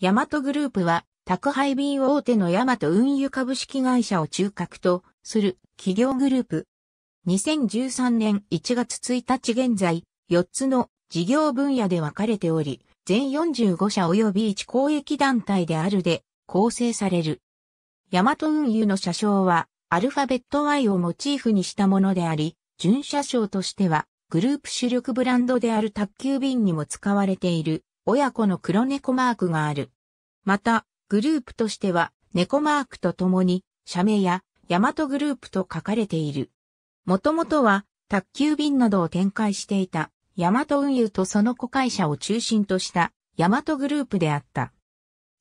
ヤマトグループは、宅配便大手のヤマト運輸株式会社を中核とする企業グループ。2013年1月1日現在、4つの事業分野で分かれており、全45社及び1公益団体であるで構成される。ヤマト運輸の車掌は、アルファベット Y をモチーフにしたものであり、巡車掌としては、グループ主力ブランドである宅急便にも使われている、親子の黒猫マークがある。また、グループとしては、猫マークとともに、社名や、ヤマトグループと書かれている。もともとは、宅急便などを展開していた、ヤマト運輸とその子会社を中心とした、ヤマトグループであった。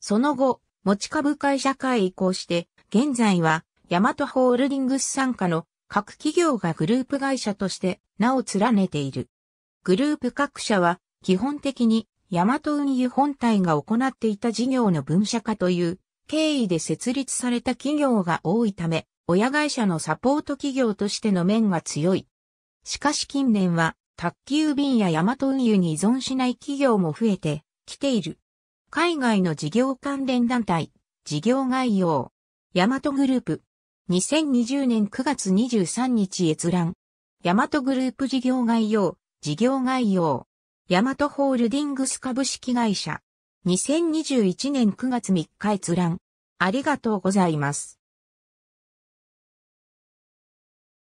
その後、持ち株会社会移行して、現在は、ヤマトホールディングス傘下の各企業がグループ会社として名を連ねている。グループ各社は基本的に大和運輸本体が行っていた事業の分社化という経緯で設立された企業が多いため、親会社のサポート企業としての面が強い。しかし近年は、宅急便やヤマト運輸に依存しない企業も増えてきている。海外の事業関連団体、事業概要、ヤマトグループ、2020年9月23日閲覧、ヤマトグループ事業概要、事業概要、ヤマトホールディングス株式会社。2021年9月3日閲覧。ありがとうございます。